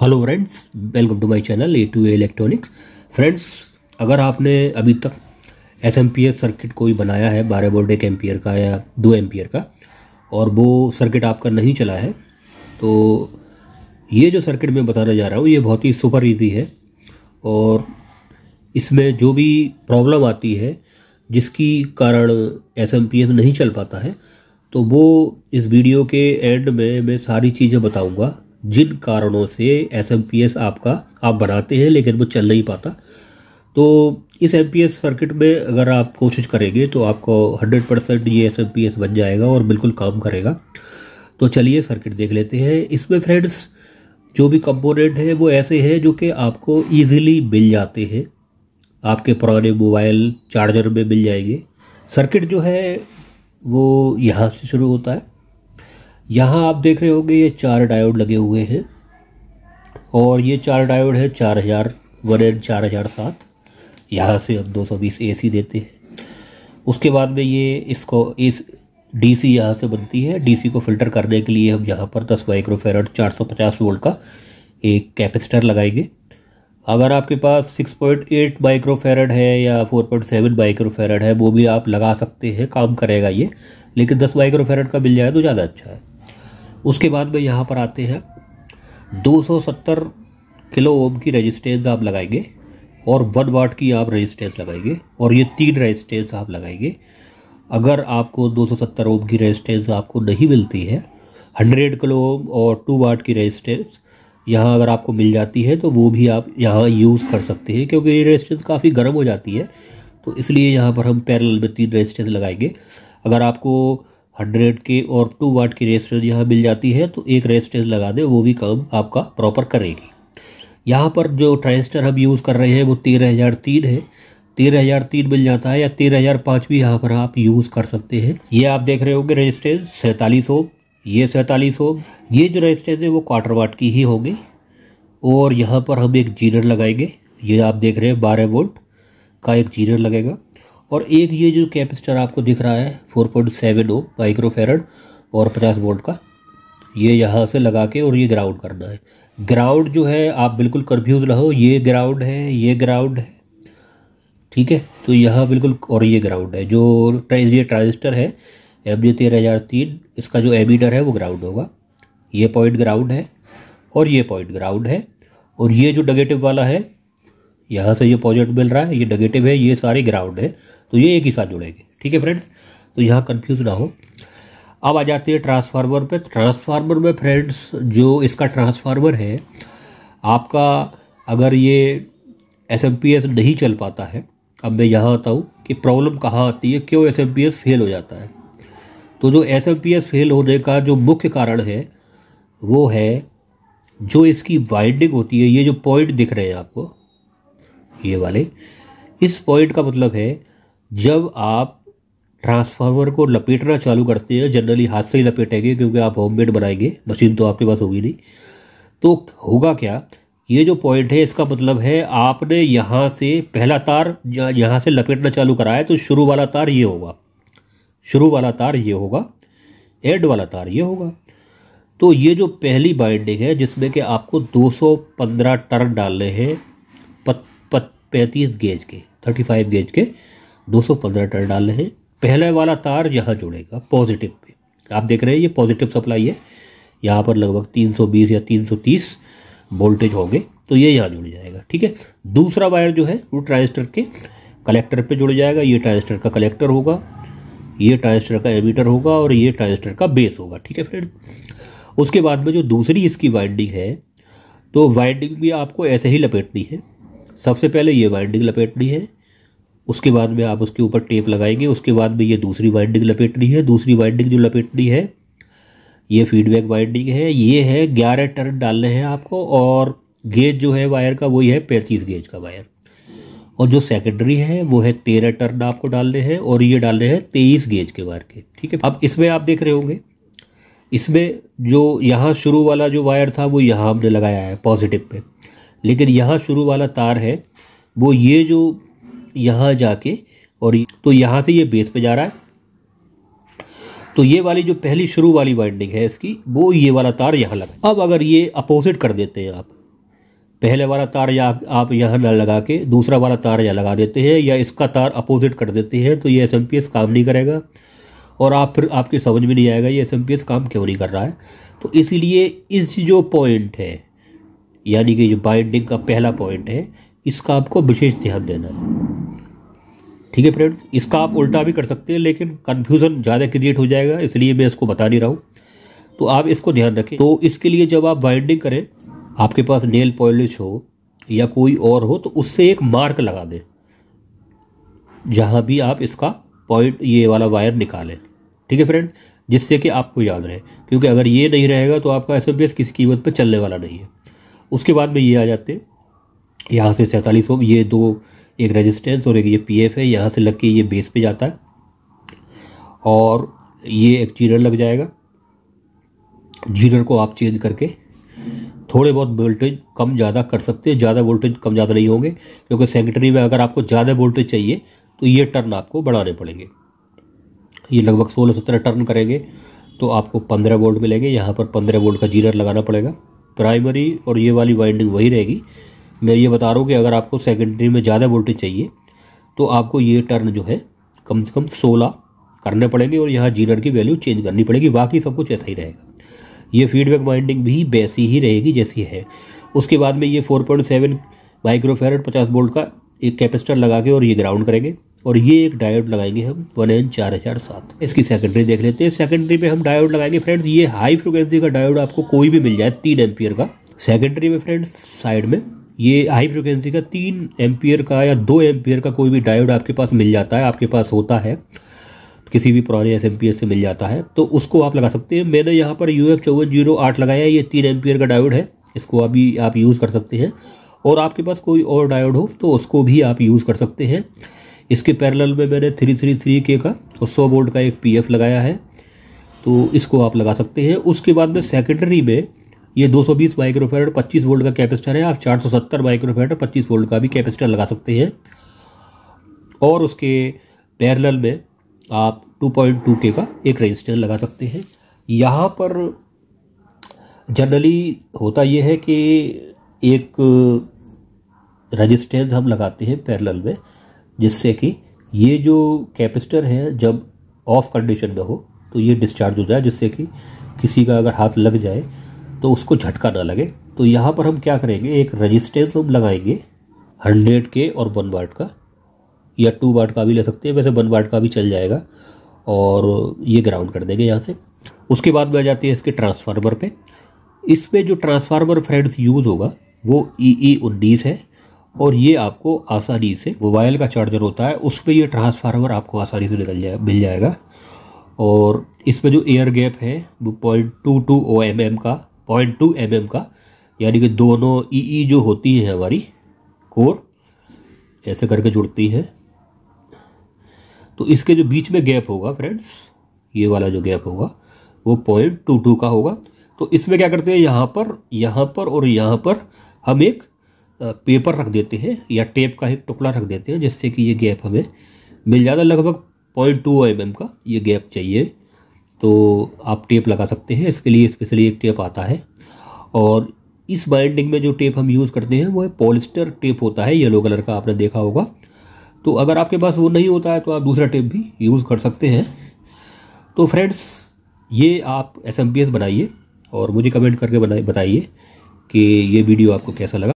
hello friends welcome to my channel A to A electronics friends अगर आपने अभी तक S M P S circuit कोई बनाया है बारह वोल्ट एक एम्पियर का या दो एम्पियर का और वो सर्किट आपका नहीं चला है तो ये जो सर्किट मैं बताने जा रहा हूँ ये बहुत ही सुपर इजी है और इसमें जो भी प्रॉब्लम आती है जिसकी कारण एस एम पी एस नहीं चल पाता है तो वो इस वीडियो के एंड में मैं सारी चीज़ें बताऊँगा जिन कारणों से एस एम पी एस आपका आप बनाते हैं लेकिन वो चल नहीं पाता तो इस एम पी एस सर्किट में अगर आप कोशिश करेंगे तो आपको हंड्रेड परसेंट ये एस एम पी एस बन जाएगा और बिल्कुल काम करेगा तो चलिए सर्किट देख लेते हैं इसमें फ्रेंड्स जो भी कंपोनेंट है वो ऐसे हैं जो कि आपको ईजिली मिल जाते हैं आपके पुराने मोबाइल चार्जर में मिल जाएंगे सर्किट जो है वो यहाँ से शुरू होता है यहाँ आप देख रहे होंगे ये चार डायोड लगे हुए हैं और ये चार डायोड है चार हज़ार वन एंड चार हज़ार सात यहाँ से हम दो सौ बीस ए सी देते हैं उसके बाद में ये इसको इस डी सी यहाँ से बनती है डी सी को फिल्टर करने के लिए हम यहाँ पर दस माइक्रोफेरड चार सौ पचास वोल्ट का एक कैपेसिटर लगाएंगे अगर आपके पास सिक्स पॉइंट एट माइक्रोफेरड है या फोर पॉइंट सेवन माइक्रोफेरड है वो भी आप लगा सकते हैं काम करेगा ये लेकिन दस माइक्रोफेरड का मिल जाए तो ज़्यादा अच्छा है उसके बाद में यहाँ पर आते हैं 270 किलो ओम की रेजिस्टेंस आप लगाएंगे और वन वाट की आप रेजिस्टेंस लगाएंगे और ये तीन रेजिस्टेंस आप लगाएंगे अगर आपको 270 ओम की रेजिस्टेंस आपको नहीं मिलती है 100 किलो ओम और टू वाट की रेजिस्टेंस यहाँ अगर आपको मिल जाती है तो वो भी आप यहाँ यूज़ कर सकते हैं क्योंकि ये रेजिस्टेंस काफ़ी गर्म हो जाती है तो इसलिए यहाँ पर हम पैरल में तीन रेजिस्टेंस लगाएंगे अगर आपको हंड्रेड के और टू वाट की रेजिस्टेंस यहाँ मिल जाती है तो एक रेजिस्टेंस लगा दें वो भी काम आपका प्रॉपर करेगी यहाँ पर जो ट्रांजिस्टर हम यूज़ कर रहे हैं वो तेरह हज़ार तीन है तेरह हज़ार तीन मिल जाता है या तेरह हज़ार पाँच भी यहाँ पर आप यूज़ कर सकते हैं ये आप देख रहे होंगे रेजिस्टेंस सैंतालीस ओम ये सैंतालीस ओम ये जो रेजिस्टेंस है वो क्वार्टर वाट की ही होगी और यहाँ पर हम एक जीनर लगाएंगे ये आप देख रहे हैं बारह वोल्ट का एक जीनर लगेगा और एक ये जो कैपेसिटर आपको दिख रहा है four point seven O microfarad और पचास वोल्ट का ये यहाँ से लगा के और ये ग्राउंड करना है ग्राउंड जो है आप बिल्कुल कन्फ्यूज रहो ये ग्राउंड है ये ग्राउंड है ठीक है तो यह बिल्कुल और ये ग्राउंड है जो ये ट्रांजिस्टर है एम जी तेरह हज़ार तीन इसका जो एमीटर है वो ग्राउंड होगा ये पॉइंट ग्राउंड है और ये पॉइंट ग्राउंड है और ये जो नेगेटिव वाला है यहाँ से ये पॉजिटिव मिल रहा है ये नेगेटिव है ये सारे ग्राउंड है तो ये एक ही साथ जुड़ेंगे ठीक है फ्रेंड्स तो यहाँ कन्फ्यूज ना हो अब आ जाती है ट्रांसफार्मर पे ट्रांसफार्मर में फ्रेंड्स जो इसका ट्रांसफार्मर है आपका अगर ये एस नहीं चल पाता है अब मैं यहाँ आता हूँ कि प्रॉब्लम कहाँ आती है क्यों एस फेल हो जाता है तो जो एस फेल होने का जो मुख्य कारण है वो है जो इसकी वाइंडिंग होती है ये जो पॉइंट दिख रहे हैं आपको ये वाले इस पॉइंट का मतलब है जब आप ट्रांसफार्मर को लपेटना चालू करते हैं जनरली हाथ से ही लपेटेंगे क्योंकि आप होममेड बनाएंगे मशीन तो आपके पास होगी नहीं तो होगा क्या ये जो पॉइंट है इसका मतलब है आपने यहाँ से पहला तार यहाँ से लपेटना चालू कराया तो शुरू वाला तार ये होगा शुरू वाला तार ये होगा एड वाला तार ये होगा तो ये जो पहली बाइंडिंग है जिसमें कि आपको 215 टर्न डालने हैं पैंतीस गेज के 35 गेज के 215 टर्न रहे हैं पहले वाला तार यहाँ जुड़ेगा पॉजिटिव पे आप देख रहे हैं ये पॉजिटिव सप्लाई है यहाँ पर लगभग 320 या 330 वोल्टेज होंगे तो ये यहाँ जुड़ जाएगा ठीक है दूसरा वायर जो है वो ट्रांजिस्टर के कलेक्टर पे जुड़ जाएगा ये ट्रांजिस्टर का कलेक्टर होगा ये ट्रांजिस्टर का एमीटर होगा और ये ट्रांजिस्टर का बेस होगा ठीक है फ्रेंड उसके बाद में जो दूसरी इसकी वाइंडिंग है तो वाइंडिंग भी आपको ऐसे ही लपेटनी है सबसे पहले ये वाइंडिंग लपेटनी है उसके बाद में आप उसके ऊपर टेप लगाएंगे उसके बाद में ये दूसरी वाइंडिंग लपेटनी है दूसरी वाइंडिंग जो लपेटनी है ये फीडबैक वाइंडिंग है ये है ग्यारह टर्न डालने हैं आपको और गेज जो है वायर का वही है पैंतीस गेज का वायर और जो सेकेंडरी है वो है तेरह टर्न आपको डालने हैं और ये डालने हैं तेईस गेज के वायर के ठीक है अब इसमें आप देख रहे होंगे इसमें जो यहाँ शुरू वाला जो वायर था वो यहाँ हमने लगाया है पॉजिटिव पे लेकिन यहाँ शुरू वाला तार है वो ये जो यहाँ जाके और तो यहाँ से ये बेस पे जा रहा है तो ये वाली जो पहली शुरू वाली वाइंडिंग है इसकी वो ये वाला तार यहाँ लगा अब अगर ये अपोजिट कर देते हैं आप पहले वाला तार या आप यहाँ ना लगा के दूसरा वाला तार या लगा देते हैं या इसका तार अपोजिट कर देते हैं तो ये एस काम नहीं करेगा और आप फिर आपकी समझ में नहीं आएगा ये एस काम क्यों नहीं कर रहा है तो इसीलिए इस जो पॉइंट है यानी कि जो बाइंडिंग का पहला पॉइंट है इसका आपको विशेष ध्यान देना है ठीक है फ्रेंड्स इसका आप उल्टा भी कर सकते हैं लेकिन कन्फ्यूज़न ज़्यादा क्रिएट हो जाएगा इसलिए मैं इसको बता नहीं रहा हूँ तो आप इसको ध्यान रखें तो इसके लिए जब आप बाइंडिंग करें आपके पास नेल पॉलिश हो या कोई और हो तो उससे एक मार्क लगा दें जहाँ भी आप इसका पॉइंट ये वाला वायर निकालें ठीक है फ्रेंड जिससे कि आपको याद रहे क्योंकि अगर ये नहीं रहेगा तो आपका एस किसी कीमत पर चलने वाला नहीं है उसके बाद में ये आ जाते हैं यहाँ से सैंतालीस ओम ये दो एक रेजिस्टेंस और एक ये पीएफ है यहाँ से लग के ये बेस पे जाता है और ये एक जीरर लग जाएगा जीरर को आप चेंज करके थोड़े बहुत वोल्टेज कम ज़्यादा कर सकते हैं ज़्यादा वोल्टेज कम ज़्यादा नहीं होंगे क्योंकि सेकेंडरी में अगर आपको ज़्यादा वोल्टेज चाहिए तो ये टर्न आपको बढ़ाने पड़ेंगे ये लगभग सोलह सत्रह टर्न करेंगे तो आपको पंद्रह वोल्ट मिलेंगे यहाँ पर पंद्रह वोल्ट का जीरर लगाना पड़ेगा प्राइमरी और ये वाली वाइंडिंग वही रहेगी मैं ये बता रहा हूँ कि अगर आपको सेकेंडरी में ज़्यादा वोल्टेज चाहिए तो आपको ये टर्न जो है कम से कम सोलह करने पड़ेंगे और यहाँ जीनर की वैल्यू चेंज करनी पड़ेगी बाकी सब कुछ ऐसा ही रहेगा ये फीडबैक वाइंडिंग भी वैसी ही रहेगी जैसी है उसके बाद में ये फोर पॉइंट सेवन माइक्रोफेरेट पचास वोल्ट का एक कैपेसिटर लगा के और ये ग्राउंड करेंगे और ये एक डायोड लगाएंगे हम वन एन चार हज़ार सात इसकी सेकेंडरी देख लेते हैं सेकेंडरी में हम डायोड लगाएंगे फ्रेंड्स ये हाई फ्रिक्वेंसी का डायोड आपको कोई भी मिल जाए तीन एम्पियर का सेकेंडरी में फ्रेंड्स साइड में ये हाई फ्रिक्वेंसी का तीन एम्पियर का या दो एम्पियर का कोई भी डायोड आपके पास मिल जाता है आपके पास होता है किसी भी पुराने एस से मिल जाता है तो उसको आप लगा सकते हैं मैंने यहाँ पर यू एफ चौवन जीरो आठ लगाया है ये तीन एम्पियर का डायोड है इसको अभी आप यूज़ कर सकते हैं और आपके पास कोई और डायोड हो तो उसको भी आप यूज़ कर सकते हैं इसके पैरेलल में मैंने थ्री थ्री थ्री के का और सौ वोल्ट का एक पीएफ लगाया है तो इसको आप लगा सकते हैं उसके बाद में सेकेंडरी में ये 220 माइक्रोफेड पच्चीस वोल्ट का कैपेसिटर है आप 470 माइक्रोफेड पच्चीस वोल्ट का भी कैपेसिटर लगा सकते हैं और उसके पैरेलल में आप 2.2 के का एक रेजिस्टर लगा सकते हैं यहाँ पर जनरली होता यह है कि एक रजिस्टेंस हम लगाते हैं पैरेलल में जिससे कि ये जो कैपेसिटर है जब ऑफ कंडीशन में हो तो ये डिस्चार्ज हो जाए जिससे कि किसी का अगर हाथ लग जाए तो उसको झटका ना लगे तो यहाँ पर हम क्या करेंगे एक रजिस्टेंस हम लगाएंगे हंड्रेड के और वन वाट का या टू वाट का भी ले सकते हैं वैसे वन वाट का भी चल जाएगा और ये ग्राउंड कर देंगे यहाँ से उसके बाद में आ जाती है इसके ट्रांसफार्मर पे इसमें जो ट्रांसफार्मर फ्रेंड्स यूज़ होगा वो ई e ई e उन्नीस है और ये आपको आसानी से मोबाइल का चार्जर होता है उस पर यह ट्रांसफार्मर आपको आसानी से निकल जाए मिल जाएगा और इसमें जो एयर गैप है वो point two two O M M का पॉइंट टू एम एम का यानी कि दोनों ई e ई e जो होती है हमारी कोर ऐसे करके जुड़ती है तो इसके जो बीच में गैप होगा फ्रेंड्स ये वाला जो गैप होगा वो पॉइंट टू टू का होगा तो इसमें क्या करते हैं यहाँ पर यहाँ पर और यहाँ पर हम एक पेपर रख देते हैं या टेप का एक टुकड़ा रख देते हैं जिससे कि ये गैप हमें मिल जाता है लगभग पॉइंट टू एम एम का ये गैप चाहिए तो आप टेप लगा सकते हैं इसके लिए स्पेशली एक टेप आता है और इस बाइंडिंग में जो टेप हम यूज़ करते हैं वो है पॉलिस्टर टेप होता है येलो कलर का आपने देखा होगा तो अगर आपके पास वो नहीं होता है तो आप दूसरा टेप भी यूज़ कर सकते हैं तो फ्रेंड्स ये आप एस बनाइए और मुझे कमेंट करके बताइए कि ये वीडियो आपको कैसा लगा